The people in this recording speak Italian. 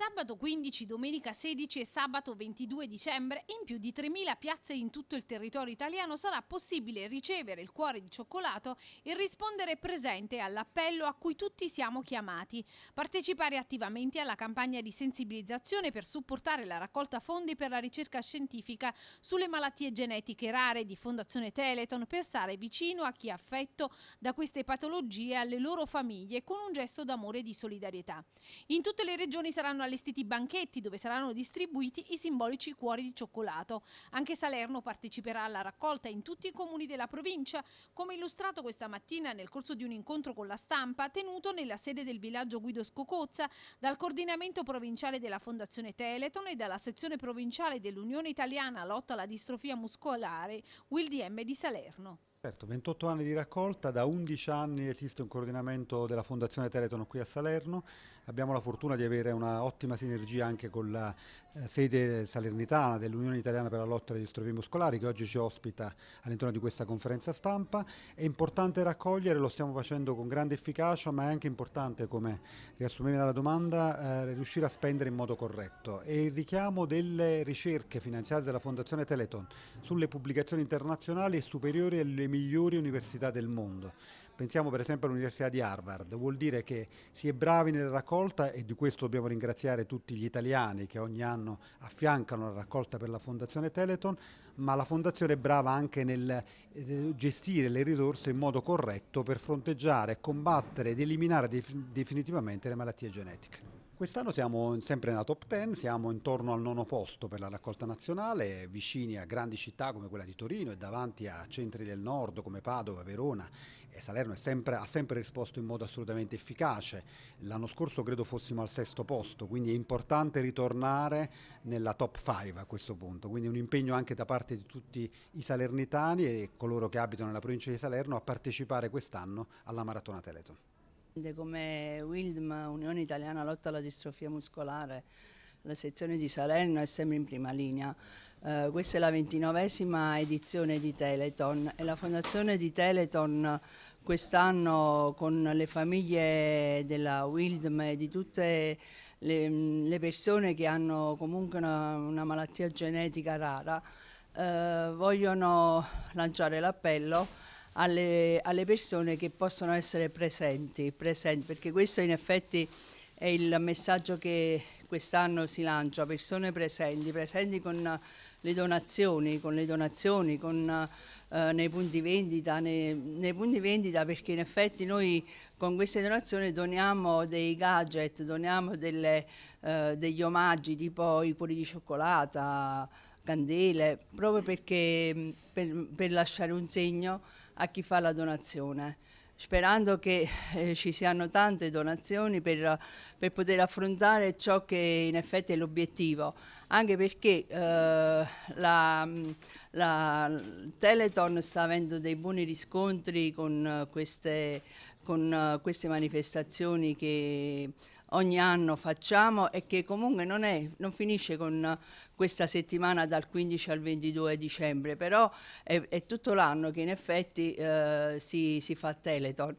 Sabato 15, domenica 16 e sabato 22 dicembre in più di 3.000 piazze in tutto il territorio italiano sarà possibile ricevere il cuore di cioccolato e rispondere presente all'appello a cui tutti siamo chiamati. Partecipare attivamente alla campagna di sensibilizzazione per supportare la raccolta fondi per la ricerca scientifica sulle malattie genetiche rare di Fondazione Teleton per stare vicino a chi è affetto da queste patologie e alle loro famiglie con un gesto d'amore e di solidarietà. In tutte le regioni saranno allestiti banchetti dove saranno distribuiti i simbolici cuori di cioccolato. Anche Salerno parteciperà alla raccolta in tutti i comuni della provincia, come illustrato questa mattina nel corso di un incontro con la stampa tenuto nella sede del villaggio Guido Scocozza dal coordinamento provinciale della Fondazione Teleton e dalla sezione provinciale dell'Unione Italiana Lotta alla Distrofia Muscolare, UILDM di Salerno. Certo, 28 anni di raccolta, da 11 anni esiste un coordinamento della Fondazione Teleton qui a Salerno, abbiamo la fortuna di avere un'ottima sinergia anche con la eh, sede salernitana dell'Unione Italiana per la lotta agli disturbi muscolari che oggi ci ospita all'interno di questa conferenza stampa. È importante raccogliere, lo stiamo facendo con grande efficacia, ma è anche importante, come riassumevi nella domanda, eh, riuscire a spendere in modo corretto. E il richiamo delle ricerche finanziate dalla Fondazione Teleton sulle pubblicazioni internazionali è superiore alle migliori università del mondo. Pensiamo per esempio all'Università di Harvard, vuol dire che si è bravi nella raccolta e di questo dobbiamo ringraziare tutti gli italiani che ogni anno affiancano la raccolta per la Fondazione Teleton, ma la Fondazione è brava anche nel eh, gestire le risorse in modo corretto per fronteggiare, combattere ed eliminare definitivamente le malattie genetiche. Quest'anno siamo sempre nella top 10, siamo intorno al nono posto per la raccolta nazionale, vicini a grandi città come quella di Torino e davanti a centri del nord come Padova, Verona e Salerno sempre, ha sempre risposto in modo assolutamente efficace. L'anno scorso credo fossimo al sesto posto, quindi è importante ritornare nella top 5 a questo punto, quindi un impegno anche da parte di tutti i salernitani e coloro che abitano nella provincia di Salerno a partecipare quest'anno alla Maratona Teleton come WILDM, Unione Italiana Lotta alla Distrofia Muscolare, la sezione di Salerno è sempre in prima linea. Eh, questa è la ventinovesima edizione di Teleton e la fondazione di Teleton quest'anno con le famiglie della WILDM e di tutte le, le persone che hanno comunque una, una malattia genetica rara eh, vogliono lanciare l'appello alle, alle persone che possono essere presenti, presenti, perché questo in effetti è il messaggio che quest'anno si lancia, persone presenti, presenti con le donazioni, con le donazioni, con, eh, nei punti vendita, nei, nei, punti vendita perché in effetti noi con queste donazioni doniamo dei gadget, doniamo delle, eh, degli omaggi tipo i cuori di cioccolata, candele, proprio perché mm, per, per lasciare un segno a chi fa la donazione sperando che eh, ci siano tante donazioni per, per, poter affrontare ciò che in effetti è l'obiettivo, anche perché eh, la, la, Teleton sta avendo dei buoni riscontri con eh, queste, con, eh, queste manifestazioni che ogni anno facciamo e che comunque non, è, non finisce con questa settimana dal 15 al 22 dicembre, però è, è tutto l'anno che in effetti eh, si, si fa Teleton.